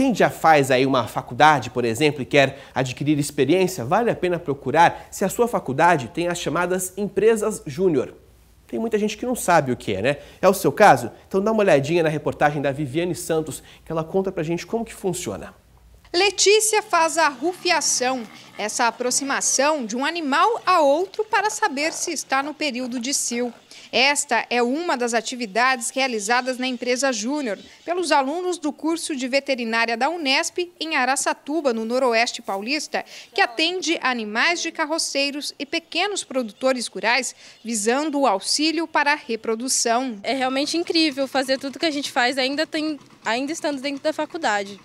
Quem já faz aí uma faculdade, por exemplo, e quer adquirir experiência, vale a pena procurar se a sua faculdade tem as chamadas empresas júnior. Tem muita gente que não sabe o que é, né? É o seu caso? Então dá uma olhadinha na reportagem da Viviane Santos, que ela conta pra gente como que funciona. Letícia faz a rufiação, essa aproximação de um animal a outro para saber se está no período de cio. Esta é uma das atividades realizadas na empresa Júnior pelos alunos do curso de veterinária da Unesp em Araçatuba, no Noroeste Paulista, que atende animais de carroceiros e pequenos produtores rurais, visando o auxílio para a reprodução. É realmente incrível fazer tudo que a gente faz ainda, tem, ainda estando dentro da faculdade.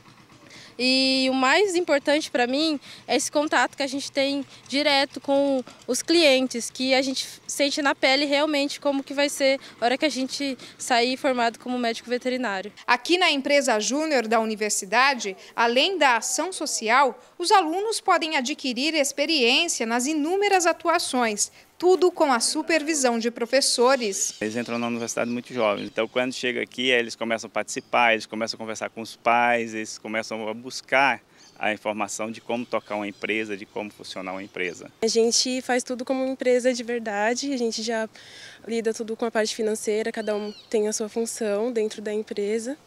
E o mais importante para mim é esse contato que a gente tem direto com os clientes, que a gente sente na pele realmente como que vai ser a hora que a gente sair formado como médico veterinário. Aqui na empresa júnior da universidade, além da ação social, os alunos podem adquirir experiência nas inúmeras atuações, tudo com a supervisão de professores. Eles entram na universidade muito jovens, então quando chega aqui eles começam a participar, eles começam a conversar com os pais, eles começam a buscar a informação de como tocar uma empresa, de como funcionar uma empresa. A gente faz tudo como uma empresa de verdade, a gente já lida tudo com a parte financeira, cada um tem a sua função dentro da empresa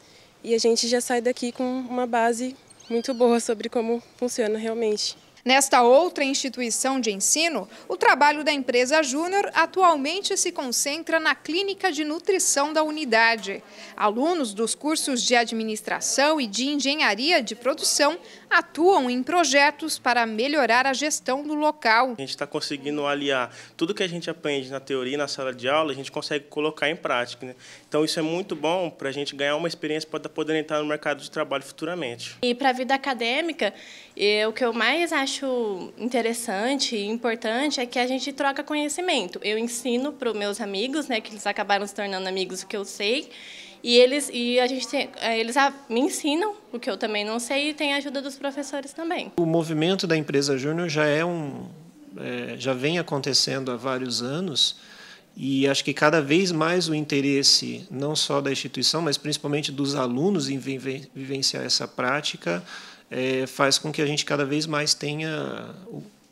e a gente já sai daqui com uma base muito boa sobre como funciona realmente. Nesta outra instituição de ensino, o trabalho da empresa Júnior atualmente se concentra na clínica de nutrição da unidade. Alunos dos cursos de administração e de engenharia de produção atuam em projetos para melhorar a gestão do local. A gente está conseguindo aliar tudo que a gente aprende na teoria na sala de aula, a gente consegue colocar em prática. Né? Então isso é muito bom para a gente ganhar uma experiência para poder entrar no mercado de trabalho futuramente. E para a vida acadêmica, eh, o que eu mais acho acho interessante e importante é que a gente troca conhecimento. Eu ensino para os meus amigos, né, que eles acabaram se tornando amigos o que eu sei, e eles e a gente tem, eh, eles ah, me ensinam o que eu também não sei e tem a ajuda dos professores também. O movimento da empresa Júnior já é um é, já vem acontecendo há vários anos e acho que cada vez mais o interesse não só da instituição, mas principalmente dos alunos em vivenciar essa prática é, faz com que a gente cada vez mais tenha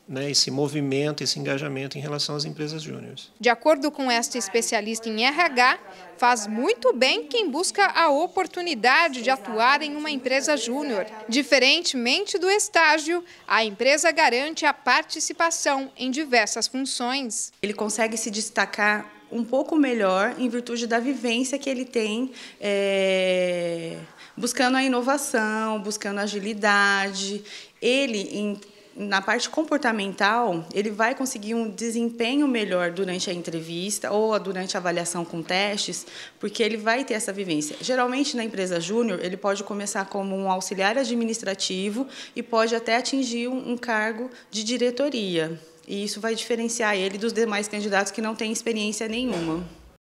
né, esse movimento, esse engajamento em relação às empresas júniores. De acordo com esta especialista em RH, faz muito bem quem busca a oportunidade de atuar em uma empresa júnior. Diferentemente do estágio, a empresa garante a participação em diversas funções. Ele consegue se destacar um pouco melhor em virtude da vivência que ele tem, é, buscando a inovação, buscando a agilidade. Ele, em, na parte comportamental, ele vai conseguir um desempenho melhor durante a entrevista ou durante a avaliação com testes, porque ele vai ter essa vivência. Geralmente, na empresa júnior, ele pode começar como um auxiliar administrativo e pode até atingir um, um cargo de diretoria. E isso vai diferenciar ele dos demais candidatos que não têm experiência nenhuma.